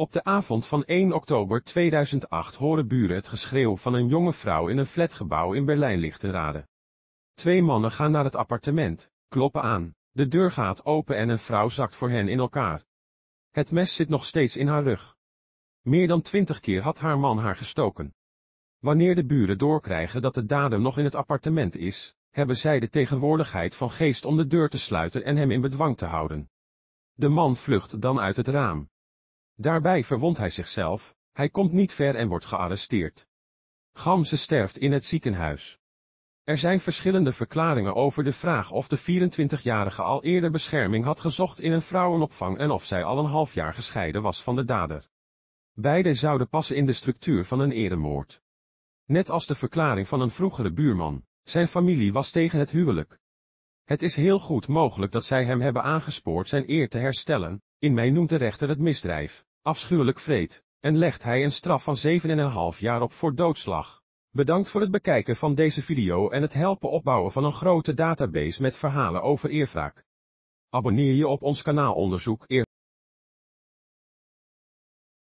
Op de avond van 1 oktober 2008 horen buren het geschreeuw van een jonge vrouw in een flatgebouw in berlijn raden. Twee mannen gaan naar het appartement, kloppen aan, de deur gaat open en een vrouw zakt voor hen in elkaar. Het mes zit nog steeds in haar rug. Meer dan twintig keer had haar man haar gestoken. Wanneer de buren doorkrijgen dat de dader nog in het appartement is, hebben zij de tegenwoordigheid van geest om de deur te sluiten en hem in bedwang te houden. De man vlucht dan uit het raam. Daarbij verwondt hij zichzelf, hij komt niet ver en wordt gearresteerd. Gamze sterft in het ziekenhuis. Er zijn verschillende verklaringen over de vraag of de 24-jarige al eerder bescherming had gezocht in een vrouwenopvang en of zij al een half jaar gescheiden was van de dader. Beide zouden passen in de structuur van een eremoord. Net als de verklaring van een vroegere buurman, zijn familie was tegen het huwelijk. Het is heel goed mogelijk dat zij hem hebben aangespoord zijn eer te herstellen, in mij noemt de rechter het misdrijf afschuwelijk vreed, en legt hij een straf van 7,5 jaar op voor doodslag. Bedankt voor het bekijken van deze video en het helpen opbouwen van een grote database met verhalen over eerwraak. Abonneer je op ons kanaal Onderzoek